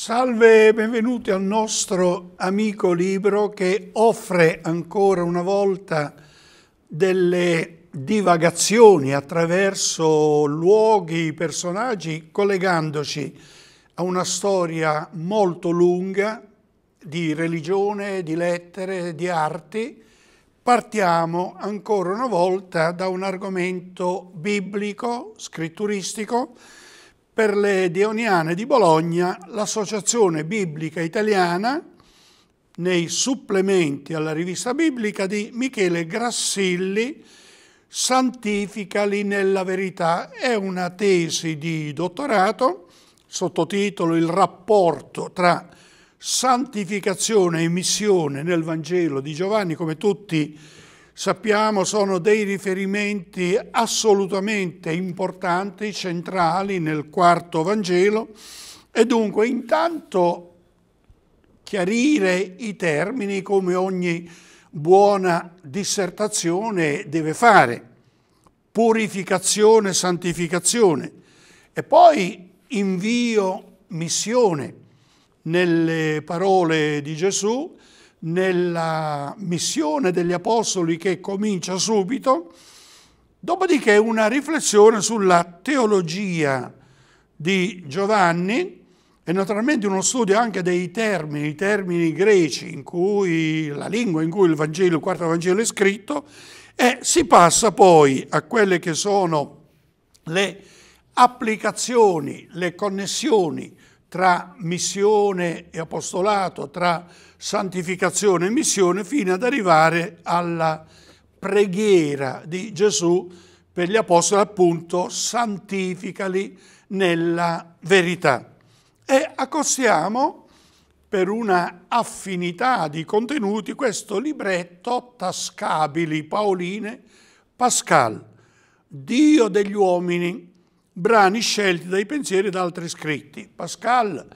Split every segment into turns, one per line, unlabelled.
Salve e benvenuti al nostro amico libro che offre ancora una volta delle divagazioni attraverso luoghi, personaggi, collegandoci a una storia molto lunga di religione, di lettere, di arti. Partiamo ancora una volta da un argomento biblico, scritturistico, per le Deoniane di Bologna l'Associazione Biblica Italiana nei supplementi alla rivista biblica di Michele Grassilli Santificali nella verità. È una tesi di dottorato sottotitolo Il rapporto tra santificazione e missione nel Vangelo di Giovanni, come tutti sappiamo sono dei riferimenti assolutamente importanti, centrali nel quarto Vangelo e dunque intanto chiarire i termini come ogni buona dissertazione deve fare, purificazione, santificazione e poi invio, missione nelle parole di Gesù nella missione degli Apostoli che comincia subito, dopodiché una riflessione sulla teologia di Giovanni e naturalmente uno studio anche dei termini, i termini greci in cui la lingua in cui il, Vangelo, il quarto Vangelo è scritto e si passa poi a quelle che sono le applicazioni, le connessioni tra missione e apostolato, tra santificazione e missione, fino ad arrivare alla preghiera di Gesù per gli apostoli, appunto, santificali nella verità. E accostiamo per una affinità di contenuti questo libretto Tascabili, Paoline, Pascal, Dio degli uomini, brani scelti dai pensieri e da altri scritti. Pascal,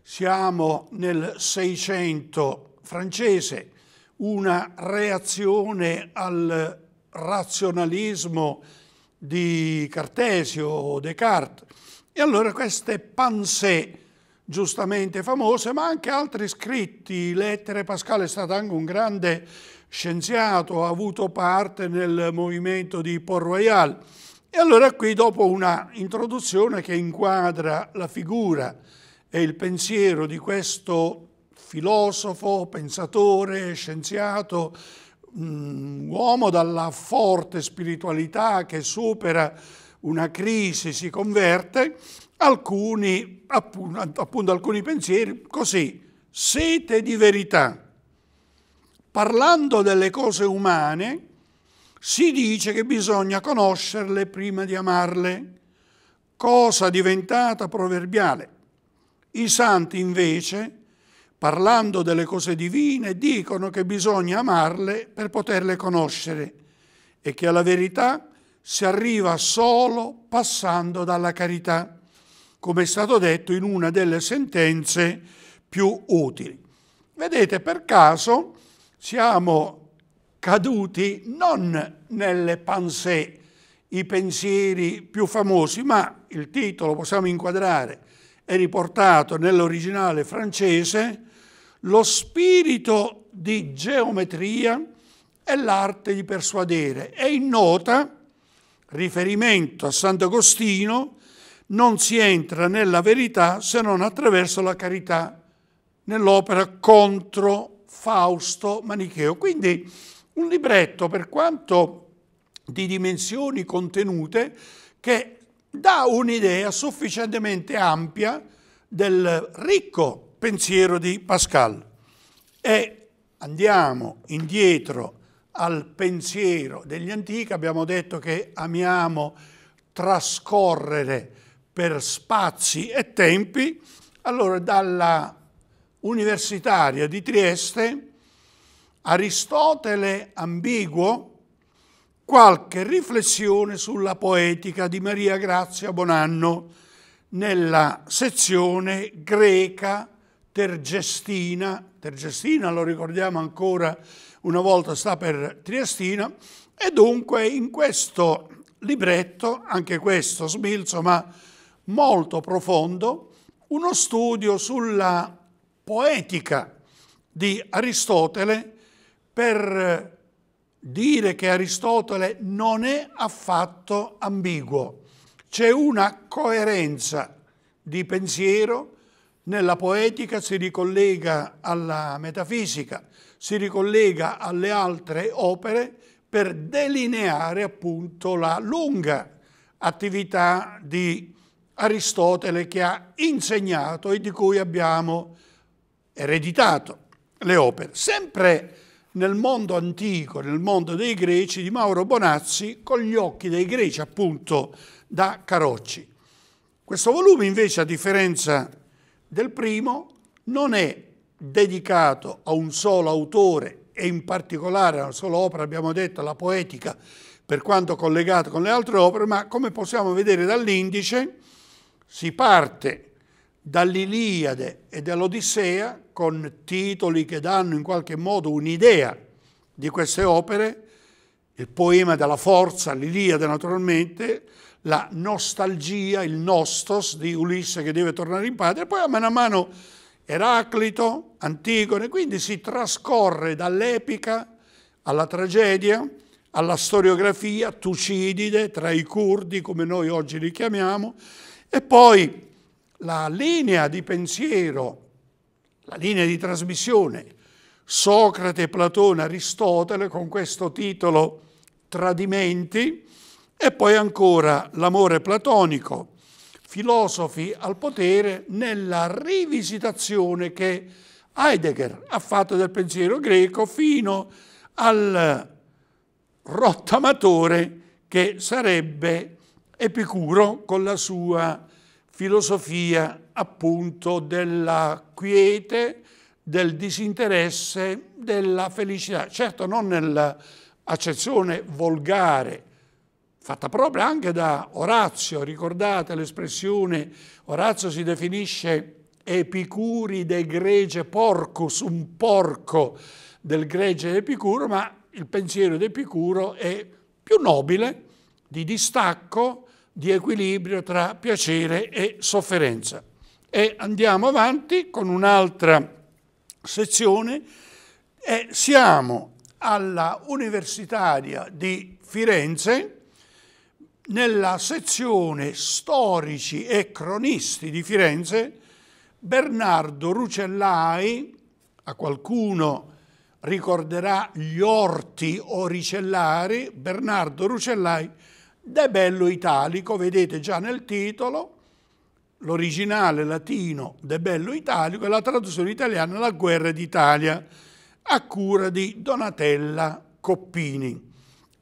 siamo nel Seicento francese, una reazione al razionalismo di Cartesio o Descartes. E allora queste pensée giustamente famose, ma anche altri scritti, lettere, Pascal è stato anche un grande scienziato, ha avuto parte nel movimento di Port Royal e allora qui dopo una introduzione che inquadra la figura e il pensiero di questo filosofo, pensatore, scienziato, um, uomo dalla forte spiritualità che supera una crisi, si converte, alcuni, appunto, appunto alcuni pensieri così, sete di verità, parlando delle cose umane, si dice che bisogna conoscerle prima di amarle, cosa diventata proverbiale. I santi invece, parlando delle cose divine, dicono che bisogna amarle per poterle conoscere e che alla verità si arriva solo passando dalla carità, come è stato detto in una delle sentenze più utili. Vedete, per caso siamo caduti non nelle pansè, i pensieri più famosi, ma il titolo possiamo inquadrare, è riportato nell'originale francese, lo spirito di geometria e l'arte di persuadere. E in nota, riferimento a Sant'Agostino, non si entra nella verità se non attraverso la carità nell'opera contro Fausto Manicheo. Quindi un libretto, per quanto di dimensioni contenute, che dà un'idea sufficientemente ampia del ricco pensiero di Pascal. E andiamo indietro al pensiero degli antichi, abbiamo detto che amiamo trascorrere per spazi e tempi, allora dalla universitaria di Trieste Aristotele ambiguo, qualche riflessione sulla poetica di Maria Grazia Bonanno nella sezione greca tergestina. Tergestina, lo ricordiamo ancora una volta, sta per Triestina, e dunque in questo libretto, anche questo smilzo ma molto profondo, uno studio sulla poetica di Aristotele per dire che Aristotele non è affatto ambiguo. C'è una coerenza di pensiero nella poetica, si ricollega alla metafisica, si ricollega alle altre opere per delineare appunto la lunga attività di Aristotele che ha insegnato e di cui abbiamo ereditato le opere. Sempre nel mondo antico, nel mondo dei greci, di Mauro Bonazzi, con gli occhi dei greci appunto da Carocci. Questo volume invece, a differenza del primo, non è dedicato a un solo autore e in particolare a una sola opera, abbiamo detto, la poetica, per quanto collegata con le altre opere, ma come possiamo vedere dall'indice si parte dall'Iliade e dall'Odissea con titoli che danno in qualche modo un'idea di queste opere, il poema della forza, l'Iliade naturalmente, la nostalgia, il nostos di Ulisse che deve tornare in patria, poi a mano a mano Eraclito, Antigone, quindi si trascorre dall'epica alla tragedia, alla storiografia tucidide tra i curdi, come noi oggi li chiamiamo, e poi la linea di pensiero la linea di trasmissione Socrate, Platone, Aristotele con questo titolo Tradimenti e poi ancora l'amore platonico, filosofi al potere nella rivisitazione che Heidegger ha fatto del pensiero greco fino al rottamatore che sarebbe Epicuro con la sua filosofia appunto della quiete, del disinteresse, della felicità. Certo non nell'accezione volgare, fatta proprio anche da Orazio, ricordate l'espressione, Orazio si definisce epicuri epicuride grege porcus, un porco del grege epicuro, ma il pensiero di Epicuro è più nobile, di distacco, di equilibrio tra piacere e sofferenza. E andiamo avanti con un'altra sezione e siamo alla Universitaria di Firenze nella sezione Storici e Cronisti di Firenze Bernardo Rucellai, a qualcuno ricorderà gli orti oricellari, Bernardo Rucellai De Bello Italico, vedete già nel titolo, l'originale latino De Bello Italico e la traduzione italiana La guerra d'Italia, a cura di Donatella Coppini.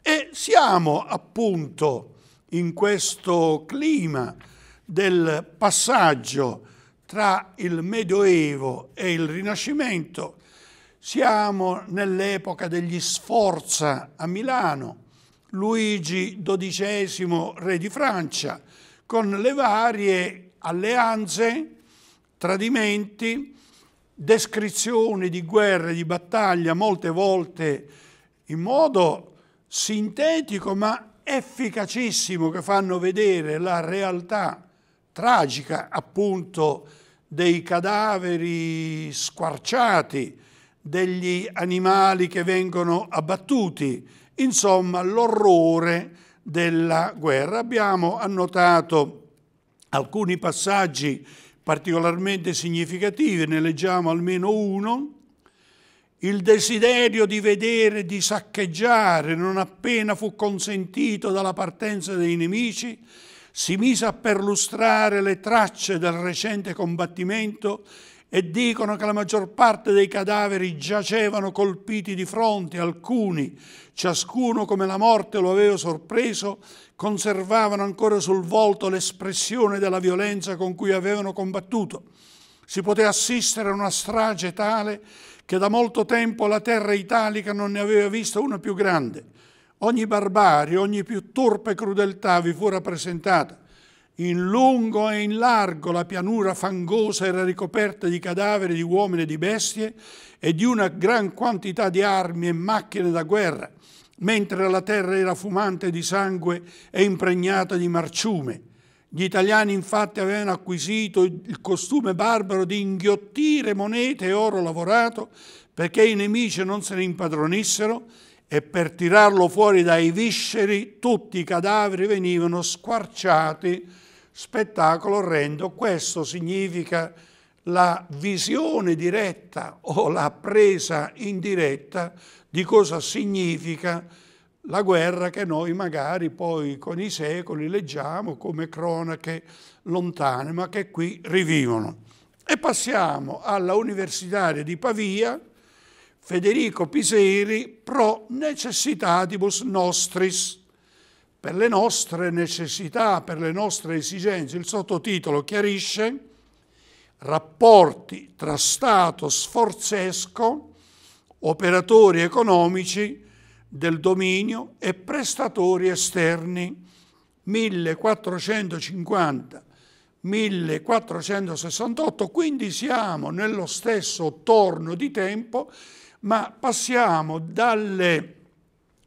E siamo appunto in questo clima del passaggio tra il Medioevo e il Rinascimento. Siamo nell'epoca degli Sforza a Milano, Luigi XII, re di Francia, con le varie alleanze, tradimenti, descrizioni di guerre, di battaglia, molte volte in modo sintetico ma efficacissimo che fanno vedere la realtà tragica appunto dei cadaveri squarciati, degli animali che vengono abbattuti insomma l'orrore della guerra. Abbiamo annotato alcuni passaggi particolarmente significativi, ne leggiamo almeno uno. Il desiderio di vedere, di saccheggiare, non appena fu consentito dalla partenza dei nemici, si mise a perlustrare le tracce del recente combattimento e dicono che la maggior parte dei cadaveri giacevano colpiti di fronte, alcuni, ciascuno come la morte lo aveva sorpreso, conservavano ancora sul volto l'espressione della violenza con cui avevano combattuto. Si poteva assistere a una strage tale che da molto tempo la terra italica non ne aveva vista una più grande. Ogni barbarie, ogni più torpe crudeltà vi fu rappresentata in lungo e in largo la pianura fangosa era ricoperta di cadaveri di uomini e di bestie e di una gran quantità di armi e macchine da guerra, mentre la terra era fumante di sangue e impregnata di marciume. Gli italiani infatti avevano acquisito il costume barbaro di inghiottire monete e oro lavorato perché i nemici non se ne impadronissero e per tirarlo fuori dai visceri tutti i cadaveri venivano squarciati spettacolo orrendo, questo significa la visione diretta o la presa indiretta di cosa significa la guerra che noi magari poi con i secoli leggiamo come cronache lontane, ma che qui rivivono. E passiamo alla Universitaria di Pavia, Federico Piseri, pro necessitatibus nostris per le nostre necessità, per le nostre esigenze. Il sottotitolo chiarisce rapporti tra Stato sforzesco, operatori economici del dominio e prestatori esterni 1450 1468, quindi siamo nello stesso torno di tempo, ma passiamo dalle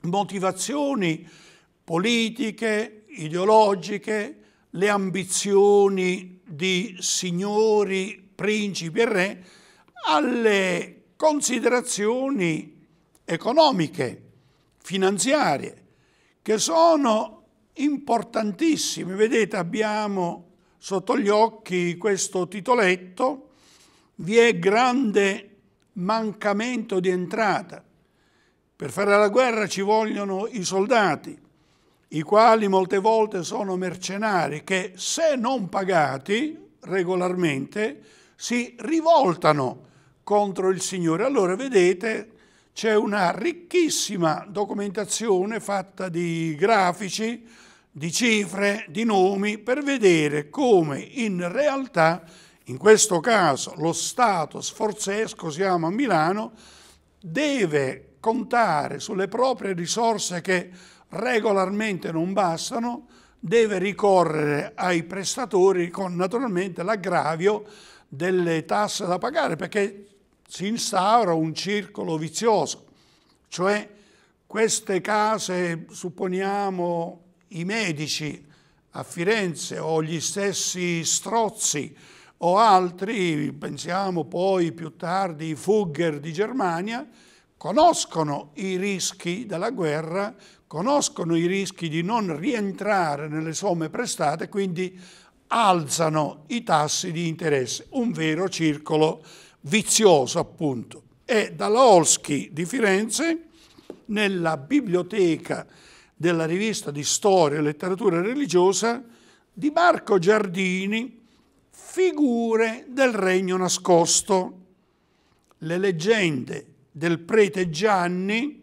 motivazioni politiche, ideologiche, le ambizioni di signori, principi e re, alle considerazioni economiche, finanziarie, che sono importantissime. Vedete, abbiamo sotto gli occhi questo titoletto, vi è grande mancamento di entrata. Per fare la guerra ci vogliono i soldati, i quali molte volte sono mercenari che se non pagati regolarmente si rivoltano contro il Signore. Allora vedete c'è una ricchissima documentazione fatta di grafici, di cifre, di nomi per vedere come in realtà in questo caso lo Stato sforzesco, siamo a Milano, deve contare sulle proprie risorse che regolarmente non bastano, deve ricorrere ai prestatori con naturalmente l'aggravio delle tasse da pagare perché si instaura un circolo vizioso, cioè queste case, supponiamo i medici a Firenze o gli stessi Strozzi o altri, pensiamo poi più tardi i Fugger di Germania, conoscono i rischi della guerra, conoscono i rischi di non rientrare nelle somme prestate, quindi alzano i tassi di interesse, un vero circolo vizioso appunto. E dalla Olschi di Firenze, nella biblioteca della rivista di storia e letteratura religiosa, di Marco Giardini, figure del regno nascosto, le leggende del prete Gianni,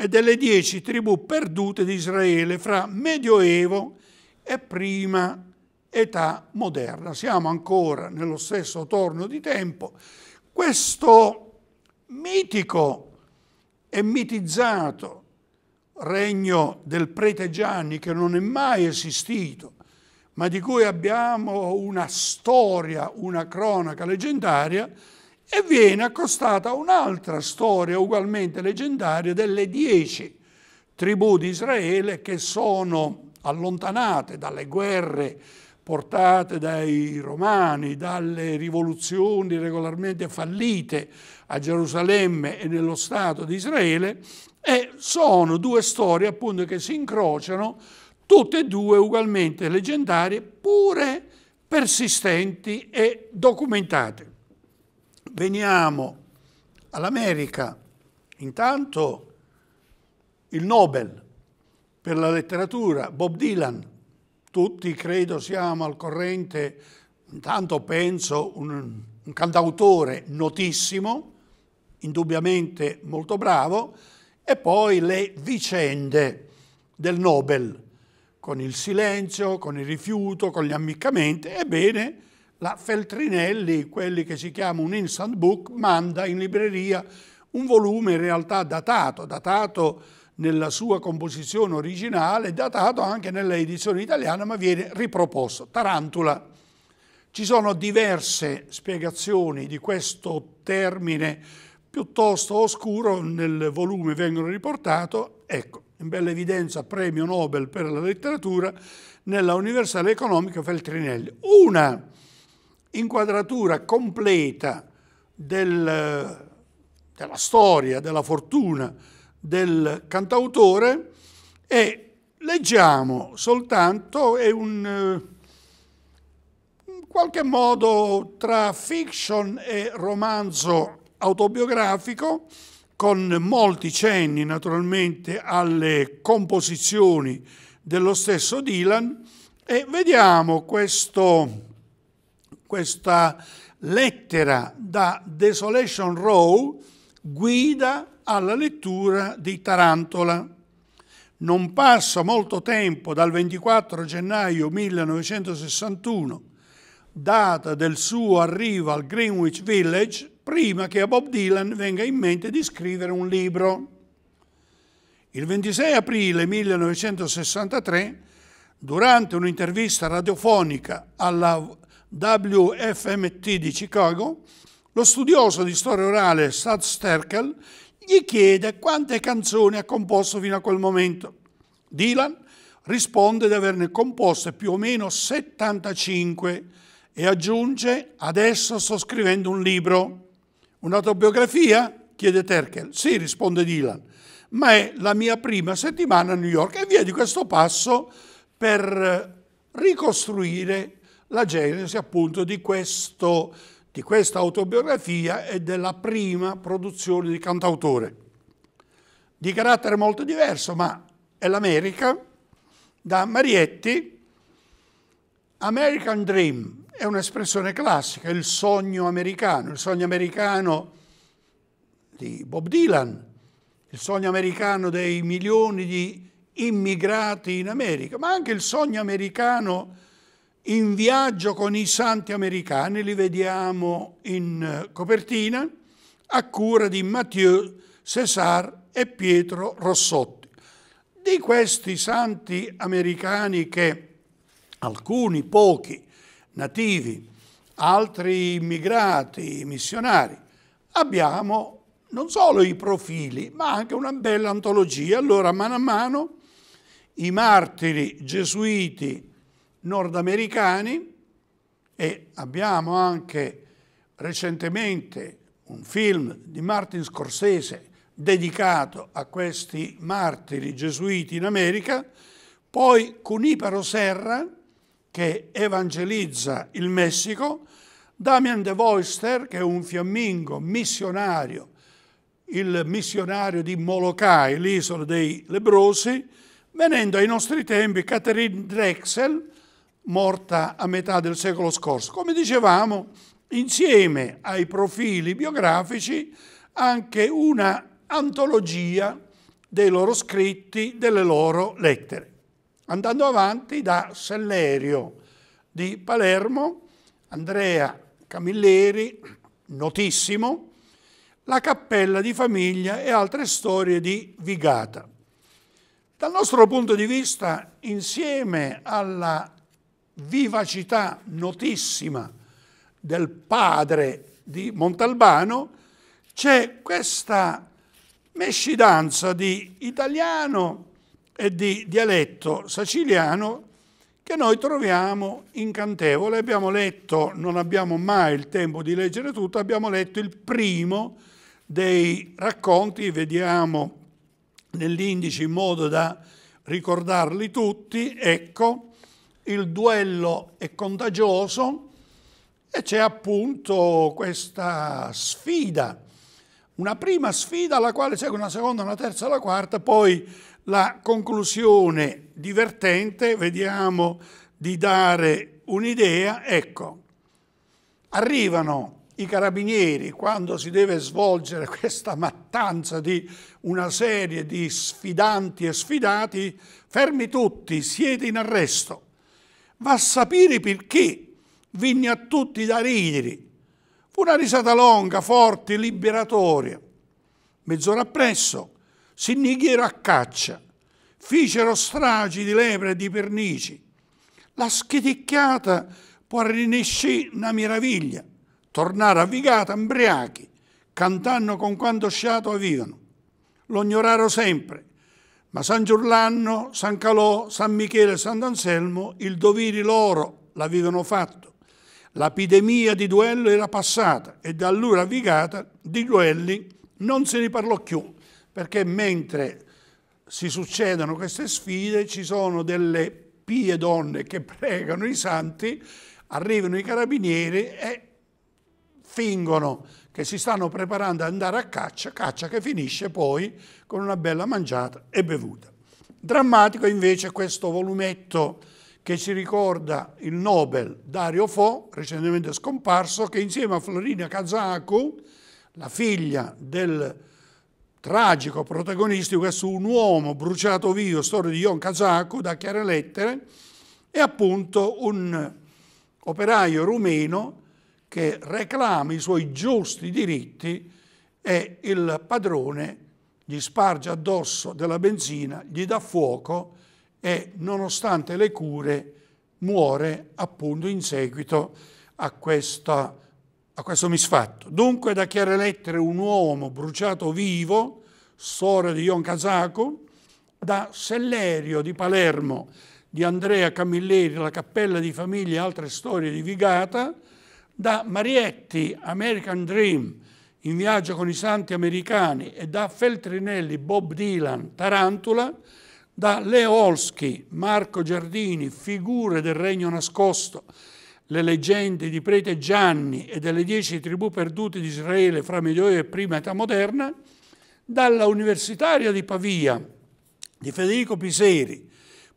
e delle dieci tribù perdute di Israele fra Medioevo e prima età moderna. Siamo ancora nello stesso torno di tempo. Questo mitico e mitizzato regno del prete Gianni che non è mai esistito, ma di cui abbiamo una storia, una cronaca leggendaria, e viene accostata un'altra storia ugualmente leggendaria delle dieci tribù di Israele che sono allontanate dalle guerre portate dai romani, dalle rivoluzioni regolarmente fallite a Gerusalemme e nello Stato di Israele e sono due storie appunto che si incrociano, tutte e due ugualmente leggendarie, pure persistenti e documentate veniamo all'America, intanto il Nobel per la letteratura, Bob Dylan, tutti credo siamo al corrente, intanto penso un, un cantautore notissimo, indubbiamente molto bravo, e poi le vicende del Nobel, con il silenzio, con il rifiuto, con gli ammiccamenti, ebbene la Feltrinelli, quelli che si chiama un instant book, manda in libreria un volume in realtà datato, datato nella sua composizione originale, datato anche nella edizione italiana, ma viene riproposto. Tarantula. Ci sono diverse spiegazioni di questo termine piuttosto oscuro, nel volume vengono riportato, ecco, in bella evidenza premio Nobel per la letteratura, nella Universale Economica Feltrinelli. Una inquadratura completa del, della storia, della fortuna del cantautore e leggiamo soltanto, è un, eh, in qualche modo tra fiction e romanzo autobiografico, con molti cenni naturalmente alle composizioni dello stesso Dylan e vediamo questo questa lettera da Desolation Row guida alla lettura di Tarantola. Non passa molto tempo dal 24 gennaio 1961, data del suo arrivo al Greenwich Village, prima che a Bob Dylan venga in mente di scrivere un libro. Il 26 aprile 1963, durante un'intervista radiofonica alla WFMT di Chicago, lo studioso di storia orale Sad Sterkel gli chiede quante canzoni ha composto fino a quel momento. Dylan risponde di averne composte più o meno 75 e aggiunge adesso sto scrivendo un libro. Un'autobiografia? chiede Terkel. Sì, risponde Dylan, ma è la mia prima settimana a New York e via di questo passo per ricostruire la genesi appunto di, questo, di questa autobiografia e della prima produzione di cantautore. Di carattere molto diverso, ma è l'America, da Marietti, American Dream è un'espressione classica, il sogno americano, il sogno americano di Bob Dylan, il sogno americano dei milioni di immigrati in America, ma anche il sogno americano in viaggio con i santi americani, li vediamo in eh, copertina, a cura di Mathieu, César e Pietro Rossotti. Di questi santi americani che alcuni pochi nativi, altri immigrati, missionari, abbiamo non solo i profili, ma anche una bella antologia. Allora, mano a mano, i martiri gesuiti nordamericani e abbiamo anche recentemente un film di Martin Scorsese dedicato a questi martiri gesuiti in America, poi Cuniparo Serra che evangelizza il Messico, Damian de Voister che è un fiammingo missionario, il missionario di Molokai, l'isola dei lebrosi, venendo ai nostri tempi Catherine Drexel morta a metà del secolo scorso. Come dicevamo, insieme ai profili biografici anche una antologia dei loro scritti, delle loro lettere. Andando avanti da Sellerio di Palermo, Andrea Camilleri, notissimo, La cappella di famiglia e altre storie di Vigata. Dal nostro punto di vista, insieme alla vivacità notissima del padre di Montalbano, c'è questa mescidanza di italiano e di dialetto siciliano che noi troviamo incantevole. Abbiamo letto, non abbiamo mai il tempo di leggere tutto, abbiamo letto il primo dei racconti, vediamo nell'indice in modo da ricordarli tutti, ecco, il duello è contagioso e c'è appunto questa sfida. Una prima sfida alla quale segue una seconda, una terza, una quarta, poi la conclusione divertente, vediamo di dare un'idea. Ecco, arrivano i carabinieri quando si deve svolgere questa mattanza di una serie di sfidanti e sfidati, fermi tutti, siete in arresto. Va a sapere perché venne a tutti da ridere. Fu una risata lunga, forte, liberatoria. Mezz'ora appresso si nighero a caccia, fecero stragi di lepre e di pernici. La schedicchiata può rinescere una meraviglia, tornare a vigata imbriachi, cantando con quanto sciato avevano. Lo ignorarono sempre, ma San Giurlanno, San Calò, San Michele e San Anselmo il doviri loro l'avevano fatto. L'epidemia di duello era passata e da allora avvicata di duelli non se ne parlò più, perché mentre si succedono queste sfide ci sono delle pie donne che pregano i santi, arrivano i carabinieri e fingono che si stanno preparando ad andare a caccia, caccia che finisce poi con una bella mangiata e bevuta. Drammatico invece questo volumetto che ci ricorda il Nobel Dario Fo, recentemente scomparso, che insieme a Florina Kazaku, la figlia del tragico protagonista di questo Un uomo bruciato vivo, storia di Yon Kazaku, da chiare lettere, è appunto un operaio rumeno che reclama i suoi giusti diritti e il padrone gli sparge addosso della benzina, gli dà fuoco e nonostante le cure muore appunto in seguito a, questa, a questo misfatto. Dunque da chiare lettere un uomo bruciato vivo, storia di Ion Casaco, da Sellerio di Palermo di Andrea Camilleri, la cappella di famiglia e altre storie di Vigata, da Marietti, American Dream, in viaggio con i santi americani e da Feltrinelli, Bob Dylan, Tarantula, da Leo Olschi, Marco Giardini, figure del regno nascosto, le leggende di Prete Gianni e delle dieci tribù perdute di Israele fra Medioevo e prima età moderna, dalla Universitaria di Pavia di Federico Piseri,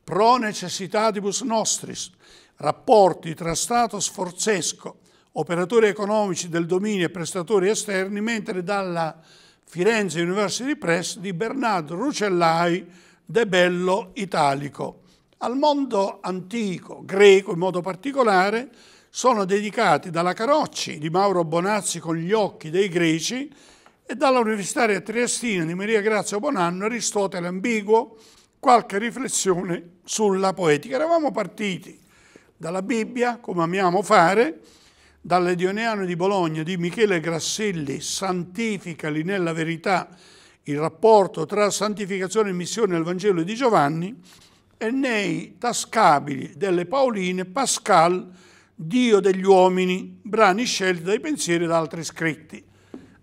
Pro necessitatibus nostris, rapporti tra Stato sforzesco operatori economici del dominio e prestatori esterni, mentre dalla Firenze University Press di Bernardo Rucellai, De Bello Italico. Al mondo antico, greco in modo particolare, sono dedicati dalla Carocci di Mauro Bonazzi con gli occhi dei greci e dall'Universitaria Triestina di Maria Grazia Bonanno Aristotele Ambiguo qualche riflessione sulla poetica. Eravamo partiti dalla Bibbia, come amiamo fare, dalle Legioneano di Bologna di Michele Grasselli, Santificali nella verità, il rapporto tra santificazione e missione nel Vangelo di Giovanni, e nei tascabili delle Paoline Pascal, Dio degli uomini, brani scelti dai pensieri e da altri scritti.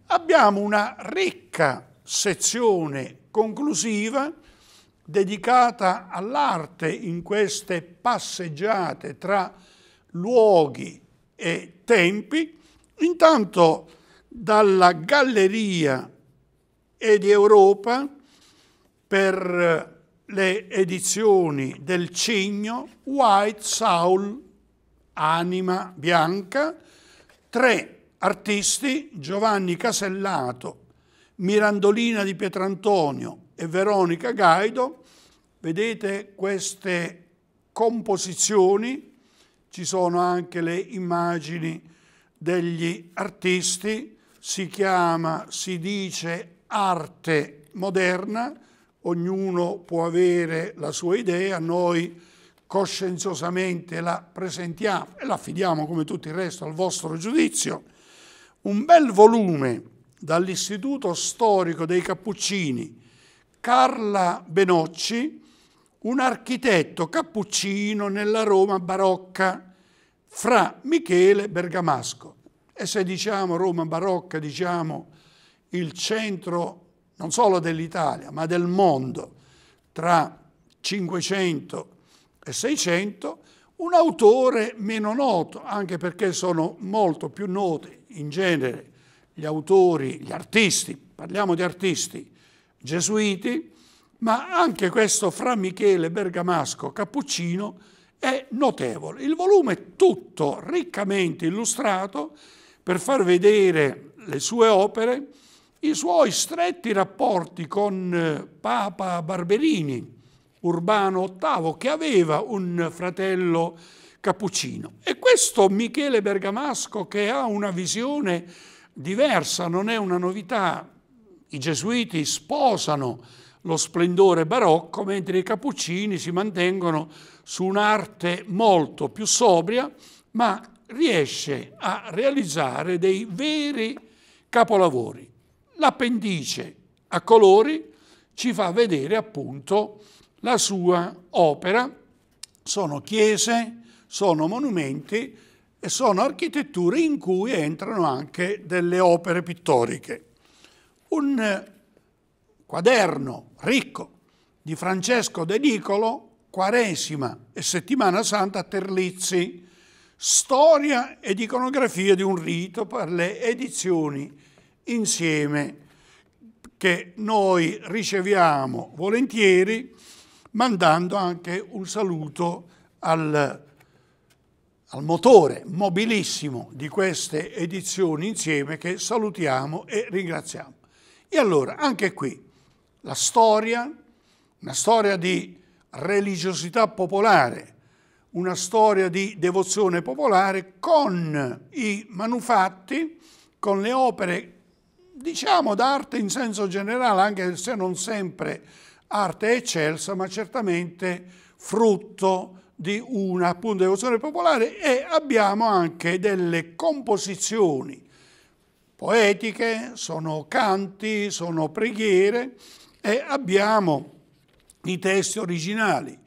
Abbiamo una ricca sezione conclusiva dedicata all'arte in queste passeggiate tra luoghi e tempi. Intanto dalla Galleria ed Europa per eh, le edizioni del Cigno White Saul Anima Bianca, tre artisti Giovanni Casellato, Mirandolina di Pietrantonio e Veronica Gaido. Vedete queste composizioni ci sono anche le immagini degli artisti, si chiama, si dice arte moderna, ognuno può avere la sua idea, noi coscienziosamente la presentiamo e la affidiamo come tutto il resto al vostro giudizio. Un bel volume dall'Istituto Storico dei Cappuccini, Carla Benocci, un architetto cappuccino nella Roma barocca fra Michele Bergamasco. E se diciamo Roma barocca, diciamo il centro non solo dell'Italia, ma del mondo, tra 500 e 600, un autore meno noto, anche perché sono molto più noti in genere gli autori, gli artisti, parliamo di artisti gesuiti, ma anche questo fra Michele Bergamasco Cappuccino è notevole. Il volume è tutto riccamente illustrato per far vedere le sue opere, i suoi stretti rapporti con eh, Papa Barberini, Urbano VIII, che aveva un fratello cappuccino. E questo Michele Bergamasco che ha una visione diversa, non è una novità. I gesuiti sposano lo splendore barocco, mentre i cappuccini si mantengono su un'arte molto più sobria, ma riesce a realizzare dei veri capolavori. L'appendice a colori ci fa vedere appunto la sua opera. Sono chiese, sono monumenti e sono architetture in cui entrano anche delle opere pittoriche. Un eh, quaderno ricco di Francesco De Nicolo Quaresima e Settimana Santa Terlizzi, storia ed iconografia di un rito per le edizioni insieme che noi riceviamo volentieri mandando anche un saluto al, al motore mobilissimo di queste edizioni insieme che salutiamo e ringraziamo. E allora anche qui la storia, una storia di religiosità popolare, una storia di devozione popolare con i manufatti, con le opere, diciamo, d'arte in senso generale, anche se non sempre arte eccelsa, ma certamente frutto di una appunto, devozione popolare e abbiamo anche delle composizioni poetiche, sono canti, sono preghiere e abbiamo i testi originali.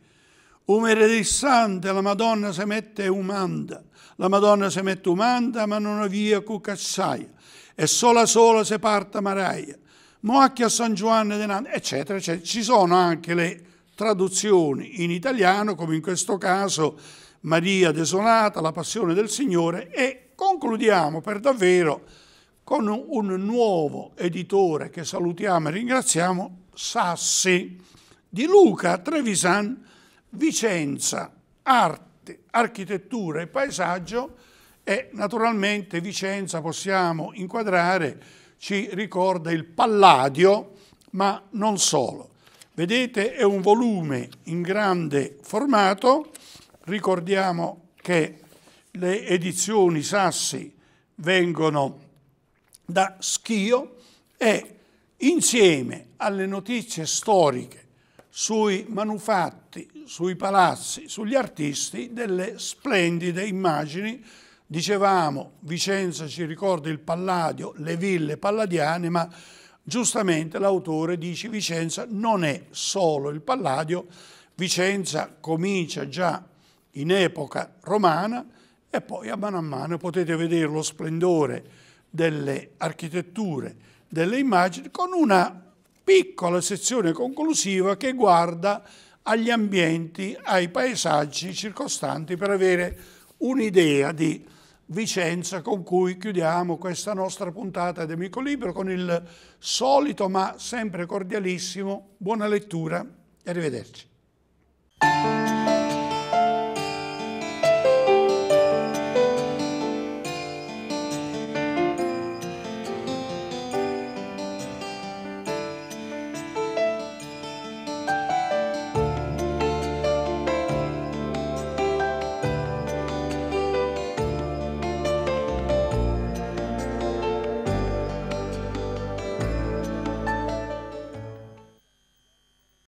Umere del Sante, la Madonna si mette umanda, la Madonna si mette umanda ma non via cucassaia, e sola sola se parta Maraia, Moacchia San Giovanni de Nante, eccetera, eccetera. Ci sono anche le traduzioni in italiano, come in questo caso Maria Desolata, la Passione del Signore, e concludiamo per davvero con un nuovo editore che salutiamo e ringraziamo, Sassi di Luca Trevisan, Vicenza, arte, architettura e paesaggio e naturalmente Vicenza possiamo inquadrare, ci ricorda il Palladio, ma non solo. Vedete è un volume in grande formato, ricordiamo che le edizioni Sassi vengono da Schio e insieme alle notizie storiche sui manufatti, sui palazzi, sugli artisti delle splendide immagini. Dicevamo, Vicenza ci ricorda il Palladio, le ville palladiane, ma giustamente l'autore dice Vicenza non è solo il Palladio, Vicenza comincia già in epoca romana e poi a mano a mano potete vedere lo splendore delle architetture, delle immagini, con una piccola sezione conclusiva che guarda agli ambienti, ai paesaggi circostanti per avere un'idea di Vicenza con cui chiudiamo questa nostra puntata di Amico Libro con il solito ma sempre cordialissimo buona lettura e arrivederci.